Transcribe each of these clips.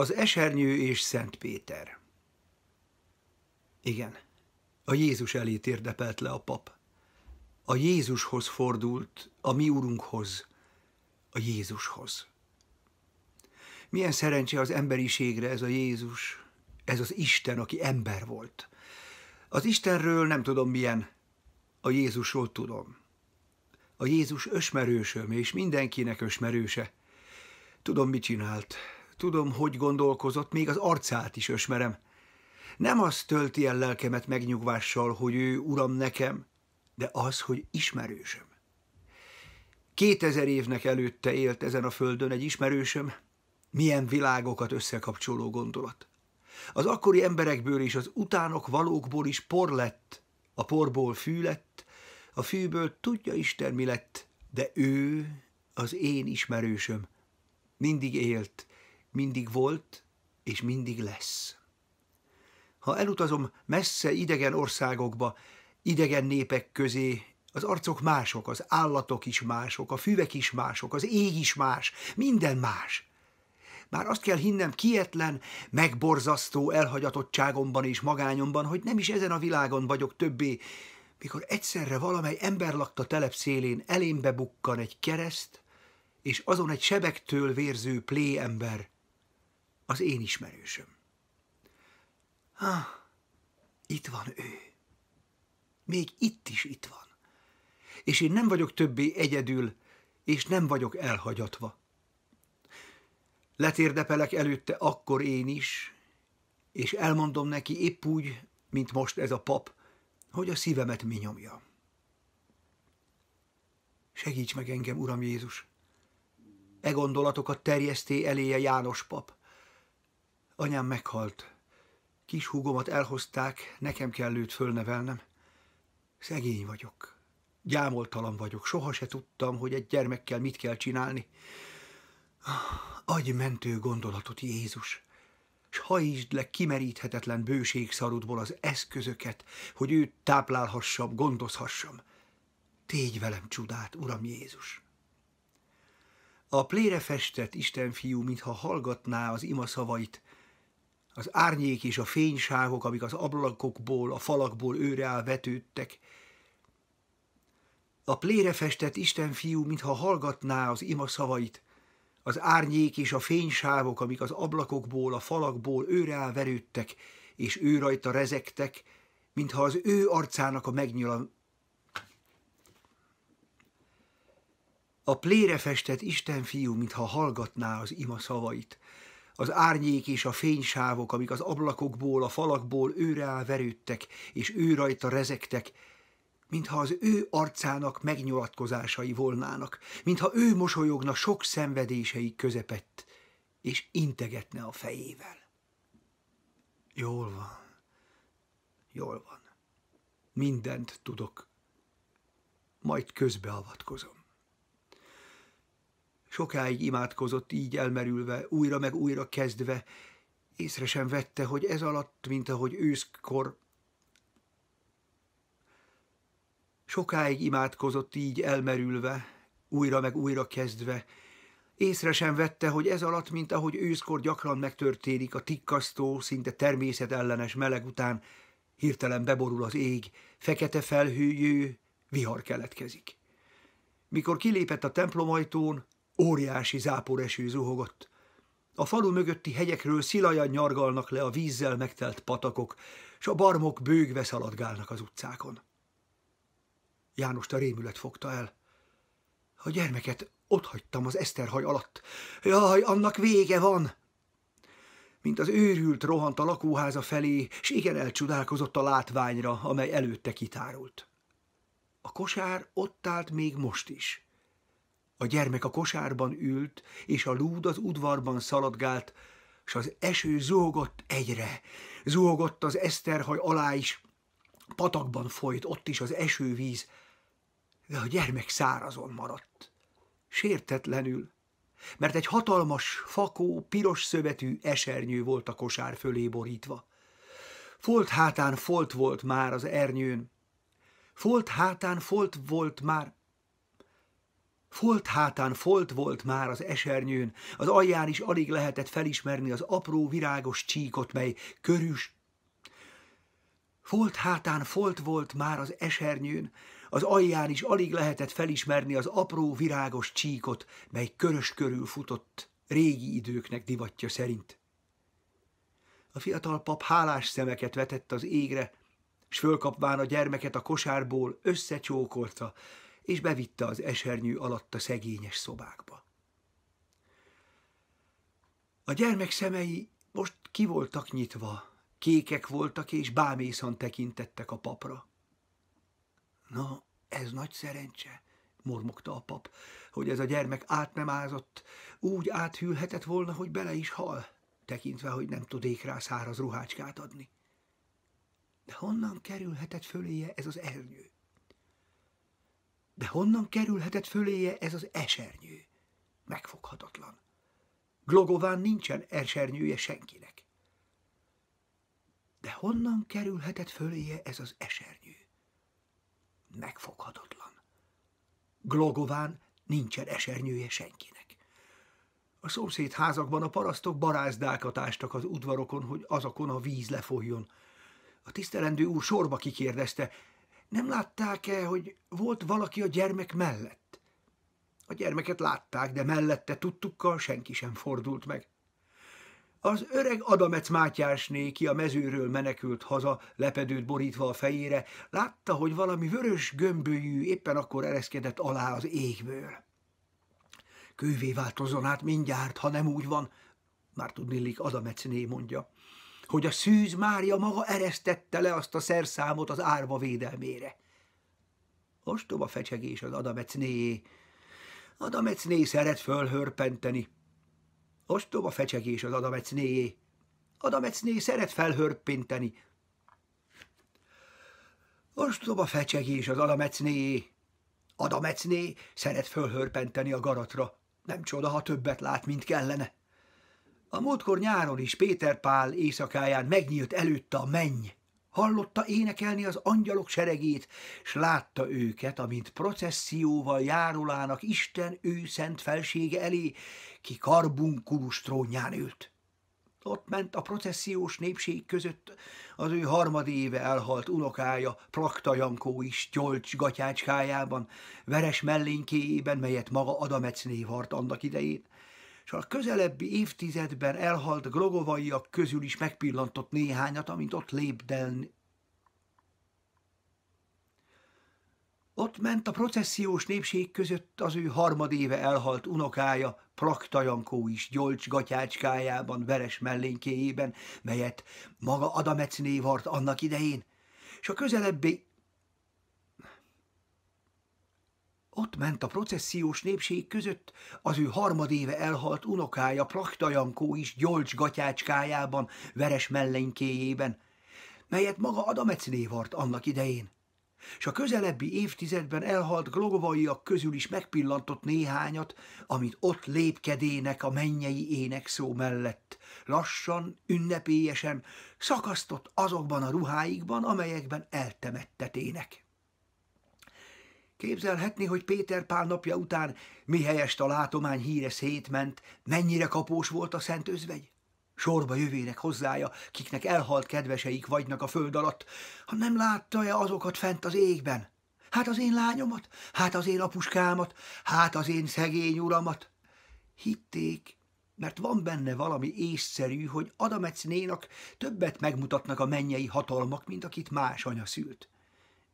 Az Esernyő és Szent Péter. Igen, a Jézus elé térdepelt le a pap. A Jézushoz fordult, a mi úrunkhoz, a Jézushoz. Milyen szerencse az emberiségre ez a Jézus, ez az Isten, aki ember volt. Az Istenről nem tudom milyen, a Jézusról tudom. A Jézus ösmerősöm, és mindenkinek ösmerőse. Tudom, mit csinált, Tudom, hogy gondolkozott, még az arcát is ösmerem. Nem az tölti el lelkemet megnyugvással, hogy ő uram nekem, de az, hogy ismerősöm. Kétezer évnek előtte élt ezen a földön egy ismerősöm, milyen világokat összekapcsoló gondolat. Az akkori emberekből és az utánok valókból is por lett, a porból fű lett, a fűből tudja Isten mi lett, de ő az én ismerősöm. Mindig élt, mindig volt és mindig lesz. Ha elutazom messze idegen országokba, idegen népek közé, az arcok mások, az állatok is mások, a füvek is mások, az ég is más, minden más. Már azt kell hinnem kietlen, megborzasztó elhagyatottságomban és magányomban, hogy nem is ezen a világon vagyok többé, mikor egyszerre valamely ember lakta telep szélén elémbe bukkan egy kereszt, és azon egy sebektől vérző pléember, az én ismerősöm. Ah, itt van ő. Még itt is itt van. És én nem vagyok többé egyedül, és nem vagyok elhagyatva. Letérdepelek előtte akkor én is, és elmondom neki épp úgy, mint most ez a pap, hogy a szívemet mi nyomja. Segíts meg engem, Uram Jézus! E gondolatokat terjeszté eléje János pap. Anyám meghalt. Kis húgomat elhozták, nekem kell őt fölnevelnem. Szegény vagyok. Gyámoltalan vagyok. Soha se tudtam, hogy egy gyermekkel mit kell csinálni. Adj mentő gondolatot, Jézus! S hajítsd le kimeríthetetlen bőségszarudból az eszközöket, hogy őt táplálhassam, gondozhassam. Tégy velem csodát, Uram Jézus! A plére festett Istenfiú, mintha hallgatná az ima szavait, az árnyék és a fénysávok, amik az ablakokból, a falakból őre vetődtek. A plére festett Isten fiú, mintha hallgatná az ima szavait, az árnyék és a fénysávok, amik az ablakokból, a falakból őre elverődtek, és ő rajta rezektek, mintha az ő arcának a megnyilan... A plére festett Isten fiú, mintha hallgatná az ima szavait, az árnyék és a fénysávok, amik az ablakokból, a falakból őre verődtek, és ő rajta rezektek, mintha az ő arcának megnyolatkozásai volnának, mintha ő mosolyogna sok szenvedései közepett, és integetne a fejével. Jól van, jól van, mindent tudok, majd közbeavatkozom. Sokáig imádkozott így elmerülve, újra meg újra kezdve. Észre sem vette, hogy ez alatt, mint ahogy őszkor... Sokáig imádkozott így elmerülve, újra meg újra kezdve. Észre sem vette, hogy ez alatt, mint ahogy őszkor gyakran megtörténik, a tikkasztó, szinte természetellenes meleg után hirtelen beborul az ég, fekete felhőjő, vihar keletkezik. Mikor kilépett a templomajtón, Óriási záporeső zuhogott. A falu mögötti hegyekről szilajan nyargalnak le a vízzel megtelt patakok, s a barmok bőgve szaladgálnak az utcákon. János a rémület fogta el. A gyermeket ott hagytam az eszterhaj alatt. Jaj, annak vége van! Mint az őrült rohant a lakóháza felé, s igen elcsodálkozott a látványra, amely előtte kitárult. A kosár ott állt még most is – a gyermek a kosárban ült, és a lúd az udvarban szaladgált, s az eső zuhogott egyre, zuhogott az eszterhaj alá is, patakban folyt ott is az esővíz, de a gyermek szárazon maradt, sértetlenül, mert egy hatalmas, fakó, piros szövetű esernyő volt a kosár fölé borítva. Folt hátán folt volt már az ernyőn, folt hátán folt volt már Folt hátán folt volt már az esernyőn, az alján is alig lehetett felismerni az apró virágos csíkot, mely körüs. Folt hátán folt volt már az esernyőn, az alján is alig lehetett felismerni az apró virágos csíkot, mely körös körül futott, régi időknek divatja szerint. A fiatal pap hálás szemeket vetett az égre, s fölkapván a gyermeket a kosárból összecsókolta, és bevitte az esernyő alatt a szegényes szobákba. A gyermek szemei most kivoltak nyitva, kékek voltak és bámészan tekintettek a papra. Na, ez nagy szerencse, mormogta a pap, hogy ez a gyermek át nem ázott, úgy áthűlhetett volna, hogy bele is hal, tekintve, hogy nem tudék rá száraz ruhácskát adni. De honnan kerülhetett föléje ez az ernyő? De honnan kerülhetett föléje ez az esernyő? Megfoghatatlan. Glogován nincsen esernyője senkinek. De honnan kerülhetett föléje ez az esernyő? Megfoghatatlan. Glogován nincsen esernyője senkinek. A szomszéd házakban a parasztok barázdákat ástak az udvarokon, hogy azokon a víz lefolyjon. A tisztelendő úr sorba kikérdezte, nem látták-e, hogy volt valaki a gyermek mellett? A gyermeket látták, de mellette tudtukkal senki sem fordult meg. Az öreg Adamec Mátyásné, ki a mezőről menekült haza, lepedőt borítva a fejére, látta, hogy valami vörös gömbölyű éppen akkor ereszkedett alá az égből. Kővé változzon át mindjárt, ha nem úgy van, már tudnélik Adamecné mondja hogy a szűz Mária maga eresztette le azt a szerszámot az árva védelmére. Ostoba fecsegés az adamecnéjé. Adamecné szeret fölhörpenteni. Ostoba fecsegés az adamecnéjé. Adamecné szeret felhörpinteni. Ostoba fecsegés az adamecnéjé. Adamecné szeret fölhörpenteni a garatra. Nem csoda, ha többet lát, mint kellene. A múltkor nyáron is Péter Pál éjszakáján megnyílt előtte a menny. Hallotta énekelni az angyalok seregét, s látta őket, amint processzióval járulának Isten ő szent felsége elé, ki karbunkulus trónján ült. Ott ment a processziós népség között az ő harmadéve elhalt unokája, Plakta Jankó is gyolcs gatyácskájában, veres mellénykéjében, melyet maga Adamecné vart annak idejét, és a közelebbi évtizedben elhalt glogovaiak közül is megpillantott néhányat, amint ott lépdelni. Ott ment a processziós népség között az ő harmadéve elhalt unokája, Plaktajankó is gyolcs gatyácskájában, veres mellénykéjében, melyet maga Adamec névart annak idején, és a közelebbi Ott ment a processziós népség között az ő harmadéve elhalt unokája Plakta is gyolcs gatyácskájában, veres mellénykéjében, melyet maga Adamec névart annak idején. S a közelebbi évtizedben elhalt glogovaiak közül is megpillantott néhányat, amit ott lépkedének a mennyei énekszó mellett, lassan, ünnepélyesen szakasztott azokban a ruháikban, amelyekben eltemettetének. Képzelhetni, hogy Péter Pál napja után, helyest a látomány híre szétment, mennyire kapós volt a szent özvegy? Sorba jövének hozzája, kiknek elhalt kedveseik vagynak a föld alatt, ha nem látta-e azokat fent az égben? Hát az én lányomat, hát az én apuskámat, hát az én szegény uramat. Hitték, mert van benne valami észszerű, hogy nénak többet megmutatnak a mennyei hatalmak, mint akit más anya szült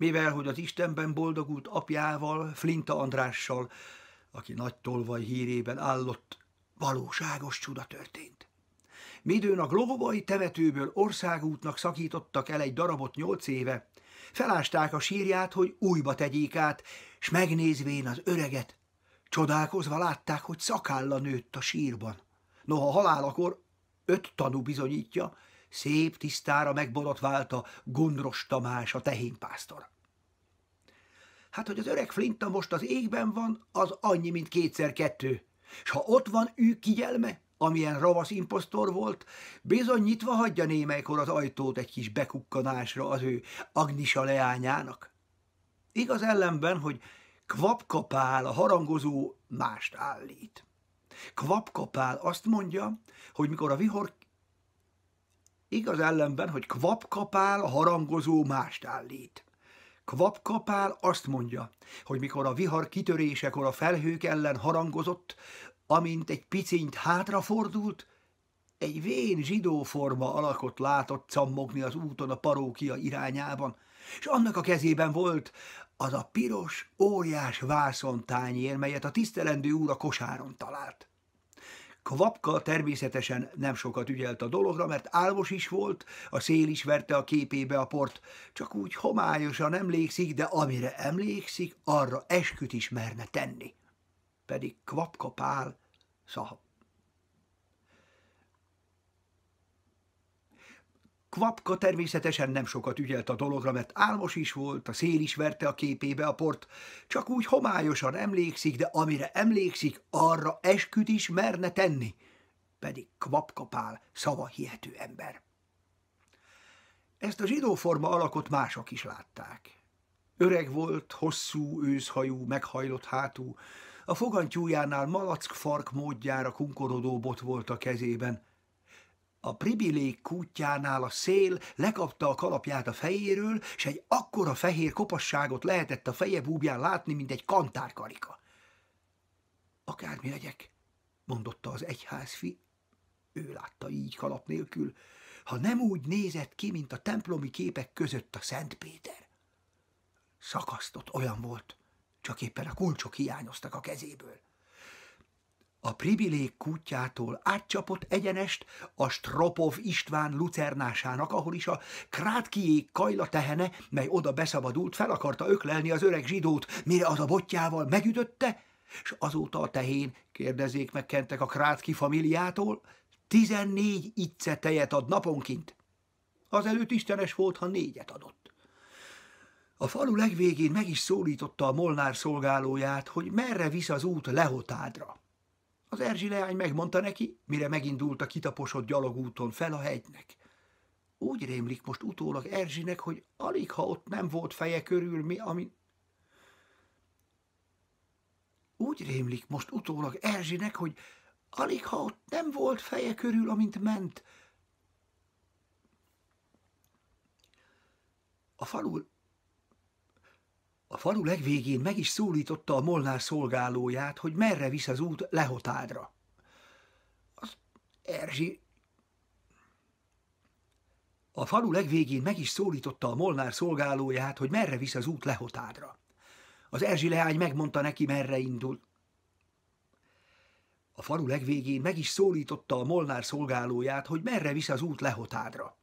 mivel hogy az Istenben boldogult apjával, Flinta Andrással, aki nagy tolvaj hírében állott, valóságos csuda történt. Midőn a globobai temetőből országútnak szakítottak el egy darabot nyolc éve, felásták a sírját, hogy újba tegyék át, s megnézvén az öreget, csodálkozva látták, hogy szakálla nőtt a sírban. Noha halálakor öt tanú bizonyítja, Szép tisztára megborotválta Gondros Tamás a tehénpásztor. Hát, hogy az öreg Flinta most az égben van, az annyi, mint kétszer kettő. S ha ott van ő kigyelme, amilyen ravasz imposztor volt, bizony nyitva hagyja némelykor az ajtót egy kis bekukkanásra az ő Agnisa leányának. Igaz ellenben, hogy Kvapkapál a harangozó mást állít. Kvapkapál azt mondja, hogy mikor a vihor Igaz ellenben, hogy kvapkapál harangozó mást állít. Kvapkapál azt mondja, hogy mikor a vihar kitörésekor a felhők ellen harangozott, amint egy picint hátrafordult, egy vén zsidóforma alakot látott cammogni az úton a parókia irányában, és annak a kezében volt az a piros, óriás vászontányér, melyet a tisztelendő úr a kosáron talált. Kvapka természetesen nem sokat ügyelt a dologra, mert álmos is volt, a szél is verte a képébe a port, csak úgy homályosan emlékszik, de amire emlékszik, arra esküt is merne tenni. Pedig Kvapka Pál szahab. Kvapka természetesen nem sokat ügyelt a dologra, mert álmos is volt, a szél is verte a képébe a port, csak úgy homályosan emlékszik, de amire emlékszik, arra esküt is merne tenni. Pedig Kvapka Pál szava hihető ember. Ezt a zsidóforma alakot mások is látták. Öreg volt, hosszú, őszhajú, meghajlott hátú, a fogantyújánál malack fark módjára kunkorodó bot volt a kezében – a pribilék kútjánál a szél lekapta a kalapját a fejéről, és egy akkora fehér kopasságot lehetett a feje búbján látni, mint egy kantárkarika. Akármi legyek, mondotta az egyházfi, ő látta így kalap nélkül, ha nem úgy nézett ki, mint a templomi képek között a Szent Péter. Szakasztott olyan volt, csak éppen a kulcsok hiányoztak a kezéből a privilég kutyától átcsapott egyenest a Stropov István lucernásának, ahol is a krátkiék kajla tehene, mely oda beszabadult, fel akarta öklelni az öreg zsidót, mire az a botjával megütötte, és azóta a tehén, kérdezék meg kentek a krátki familiától, tizennégy itce tejet ad naponként. Az előtt istenes volt, ha négyet adott. A falu legvégén meg is szólította a Molnár szolgálóját, hogy merre visz az út Lehotádra. Az Erzsi leány megmondta neki, mire megindult a kitaposott gyalogúton fel a hegynek. Úgy rémlik most utólag Erzsinek, hogy alig ha ott nem volt feje körül mi, ami... Úgy rémlik most utólag Erzsinek, hogy alig ha ott nem volt feje körül, amint ment. A falul a falu legvégén meg is szólította a molnár szolgálóját, hogy merre visz az út Lehotádra. Az Erzsi... A falu legvégén meg is szólította a molnár szolgálóját, hogy merre visz az út Lehotádra. Az Erzsi leány megmondta neki, merre indul. A falu legvégén meg is szólította a molnár szolgálóját, hogy merre visz az út Lehotádra.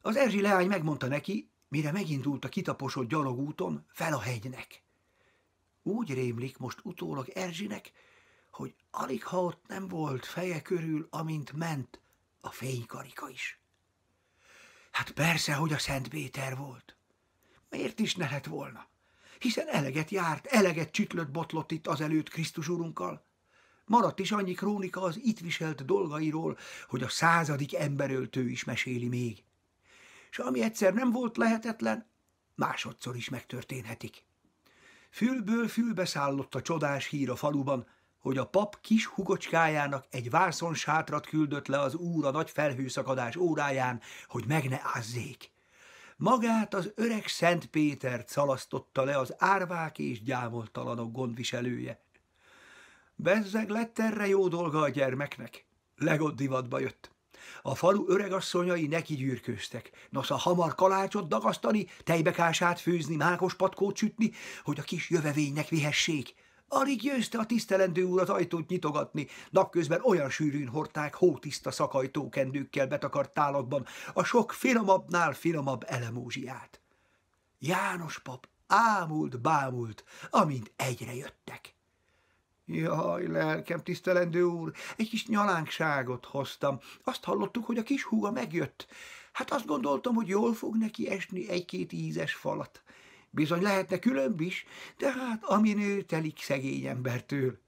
Az Erzsi leány megmondta neki, mire megindult a kitaposott gyalogúton fel a hegynek. Úgy rémlik most utólag Erzsinek, hogy alig ha ott nem volt feje körül, amint ment a fénykarika is. Hát persze, hogy a Szent Péter volt. Miért is ne lett volna? Hiszen eleget járt, eleget csütlött botlott itt azelőtt Krisztus úrunkkal. Maradt is annyi krónika az itt viselt dolgairól, hogy a századik emberöltő is meséli még és ami egyszer nem volt lehetetlen, másodszor is megtörténhetik. Fülből fülbe szállott a csodás hír a faluban, hogy a pap kis hugocskájának egy vászon sátrat küldött le az úr a nagy felhőszakadás óráján, hogy meg ne ázzék. Magát az öreg Szent Péter szalasztotta le az árvák és gyámoltalanok gondviselője. Bezzeg lett erre jó dolga a gyermeknek. Legott divatba jött. A falu öregasszonyai neki gyűrköztek. Nosza hamar kalácsot dagasztani, tejbekását főzni, mákos patkót sütni, hogy a kis jövevénynek vihessék. Alig győzte a tisztelendő úr az ajtót nyitogatni. Napközben olyan sűrűn hordták hótiszta szakajtókendőkkel betakart tálakban a sok finomabbnál finomabb elemózsiát. János pap ámult, bámult, amint egyre jöttek. Jaj, lelkem, tisztelendő úr, egy kis nyalánkságot hoztam. Azt hallottuk, hogy a kis húga megjött. Hát azt gondoltam, hogy jól fog neki esni egy-két ízes falat. Bizony lehetne különb is, de hát ami nő telik szegény embertől.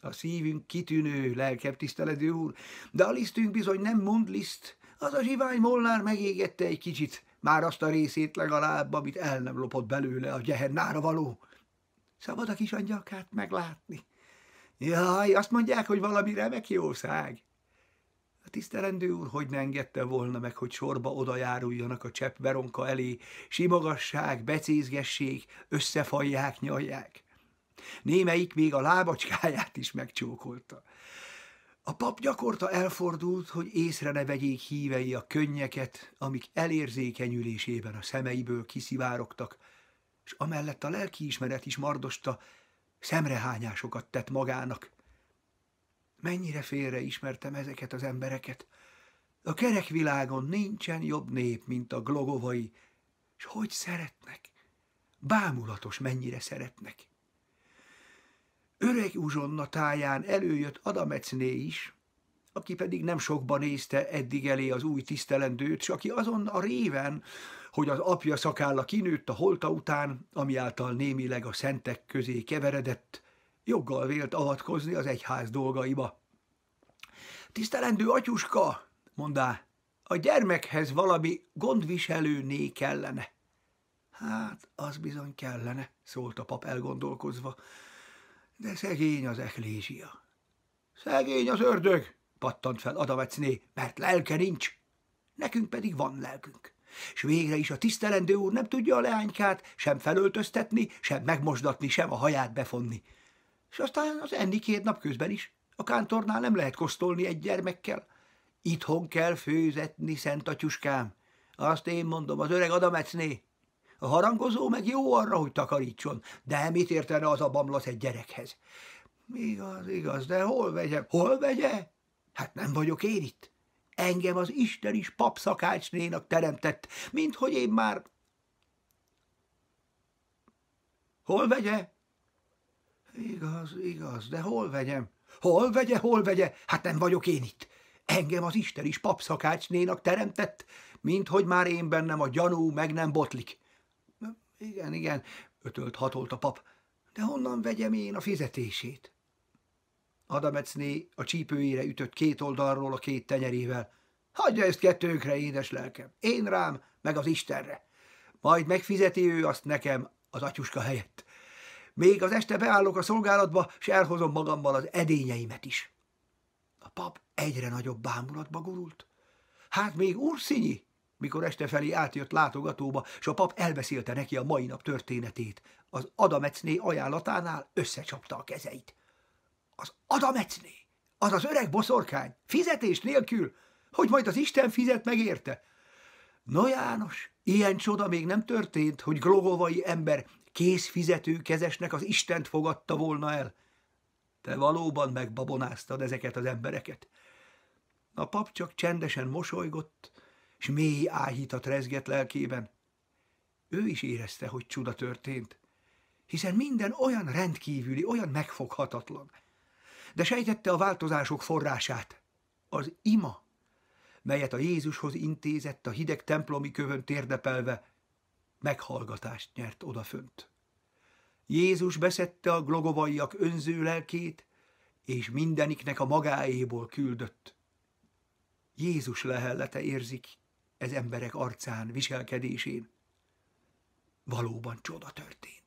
A szívünk kitűnő, lelkem tisztelendő úr, de a lisztünk bizony nem mond liszt. Az a zsivány molnár megégette egy kicsit, már azt a részét legalább, amit el nem lopott belőle a gyehennára való. Szabad a kis angyalkát meglátni. Jaj, azt mondják, hogy valami remek jószág. A tisztelendő úr hogy ne engedte volna meg, hogy sorba odajáruljanak a csepp veronka elé, simogassák, becézgessék, összefajják, nyalják. Némelyik még a lábacskáját is megcsókolta. A pap gyakorta elfordult, hogy észre ne vegyék hívei a könnyeket, amik elérzékenyülésében a szemeiből kiszivárogtak, és amellett a lelkiismeret is mardosta, szemrehányásokat tett magának. Mennyire félre ismertem ezeket az embereket. A kerekvilágon nincsen jobb nép, mint a glogovai, és hogy szeretnek. Bámulatos, mennyire szeretnek. Öreg uzsonna táján előjött Adamecné is, aki pedig nem sokban nézte eddig elé az új tisztelendőt, és aki azon a réven, hogy az apja szakálla kinőtt a holta után, ami által némileg a szentek közé keveredett, joggal vélt avatkozni az egyház dolgaiba. Tisztelendő atyuska, mondá, a gyermekhez valami gondviselő né kellene. Hát, az bizony kellene, szólt a pap elgondolkozva, de szegény az eklésia. Szegény az ördög, pattant fel Adavecné, mert lelke nincs. Nekünk pedig van lelkünk. És végre is a tisztelendő úr nem tudja a leánykát sem felöltöztetni, sem megmosdatni, sem a haját befonni. És aztán az enni két nap közben is. A kántornál nem lehet kosztolni egy gyermekkel. Itthon kell főzetni, szent atyuskám. Azt én mondom, az öreg Adamecné. A harangozó meg jó arra, hogy takarítson, de mit értene az a bamlasz egy gyerekhez? Igaz, igaz, de hol vegye? Hol vegye? Hát nem vagyok én itt. Engem az Isten is papszakácsnénak teremtett, mint hogy én már... Hol vegye? Igaz, igaz, de hol vegyem? Hol vegye, hol vegye? Hát nem vagyok én itt. Engem az Isten is papszakácsnénak teremtett, mint hogy már én bennem a gyanú meg nem botlik. Igen, igen, ötölt hatolt a pap. De honnan vegyem én a fizetését? Adamecné a csípőjére ütött két oldalról a két tenyerével. Hagyja ezt kettőkre édes lelkem. Én rám, meg az Istenre. Majd megfizeti ő azt nekem az atyuska helyett. Még az este beállok a szolgálatba, s elhozom magammal az edényeimet is. A pap egyre nagyobb bámulatba gurult. Hát még urszinyi, mikor este felé átjött látogatóba, és a pap elbeszélte neki a mai nap történetét. Az Adamecné ajánlatánál összecsapta a kezeit az adamecné, az az öreg boszorkány, fizetés nélkül, hogy majd az Isten fizet meg érte. No János, ilyen csoda még nem történt, hogy glogovai ember készfizető kezesnek az Istent fogadta volna el. Te valóban megbabonáztad ezeket az embereket. A pap csak csendesen mosolygott, és mély áhítat rezgett lelkében. Ő is érezte, hogy csuda történt, hiszen minden olyan rendkívüli, olyan megfoghatatlan – de sejtette a változások forrását. Az ima, melyet a Jézushoz intézett a hideg templomi kövön térdepelve, meghallgatást nyert odafönt. Jézus beszette a glogovaiak önző lelkét, és mindeniknek a magáéból küldött. Jézus lehellete érzik ez emberek arcán, viselkedésén. Valóban csoda történt.